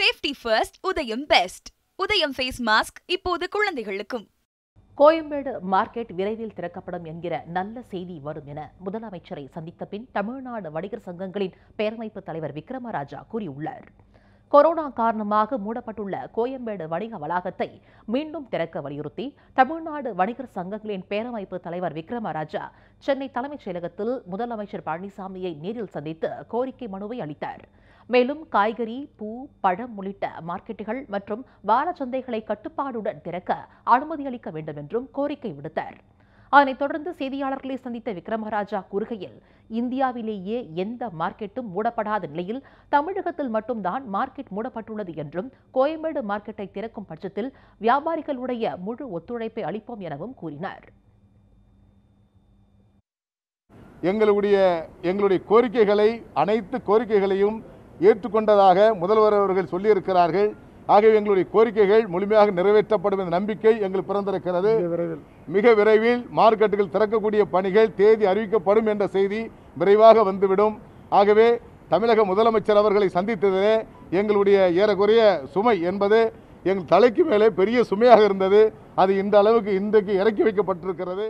safety first Udhayam best Udhayam face mask இப்போது குழந்தைகளுக்கும் Koyambedu market விரைவில் திறக்கப்படும் என்கிற நல்ல செய்தி வரும் என முதலமைச்சரை சந்தித்த பின் தமிழ்நாடு வணிகர் சங்கங்களின் பேரமைப்பு தலைவர் விக்ரமராஜா கூறியுள்ளார் கொரோனா காரணமாக மூடப்பட்டுள்ள கோயம்பேடு வணிக வளாகத்தை மீண்டும் திறக்க வலியுறுத்தி தமிழ்நாடு வணிகர் சங்கங்களின் பேரமைப்பு தலைவர் விக்ரமராஜா சென்னை தலைமைச் செயலகத்தில் முதலமைச்சர் பழனிசாமியை நேரில் சந்தித்து கோரிக்கை மனுவை அளித்தார் மேலும் காய்கறி பூ பழம் உள்ளிட்ட மார்க்கெட்டுகள் மற்றும் வாரச்சந்தைகளை சந்தைகளை கட்டுப்பாடுடன் திறக்க அனுமதி அளிக்க வேண்டும் என்றும் கோரிக்கை விடுத்தார் அதனைத் தொடர்ந்து செய்தியாளர்களை சந்தித்த விக்ரமராஜா கூறுகையில் இந்தியாவிலேயே எந்த மார்க்கெட்டும் மூடப்படாத நிலையில் தமிழகத்தில் மட்டும்தான் மார்க்கெட் மூடப்பட்டுள்ளது என்றும் கோயம்பேடு மார்க்கெட்டை திறக்கும் பட்சத்தில் வியாபாரிகளுடைய முழு ஒத்துழைப்பை அளிப்போம் எனவும் கூறினார் எங்களுடைய எங்களுடைய கோரிக்கைகளை அனைத்து கோரிக்கைகளையும் ஏற்றுக்கொண்டதாக முதல்வர் அவர்கள் சொல்லியிருக்கிறார்கள் ஆகவே எங்களுடைய கோரிக்கைகள் முழுமையாக நிறைவேற்றப்படும் என்ற நம்பிக்கை எங்கள் பிறந்திருக்கிறது மிக விரைவில் மார்க்கெட்டுகள் திறக்கக்கூடிய பணிகள் தேதி அறிவிக்கப்படும் என்ற செய்தி விரைவாக வந்துவிடும் ஆகவே தமிழக முதலமைச்சர் அவர்களை சந்தித்ததிலே எங்களுடைய ஏறக்குறைய சுமை என்பது எங்கள் தலைக்கு மேலே பெரிய சுமையாக இருந்தது அது இந்த அளவுக்கு இன்றைக்கு இறக்கி வைக்கப்பட்டிருக்கிறது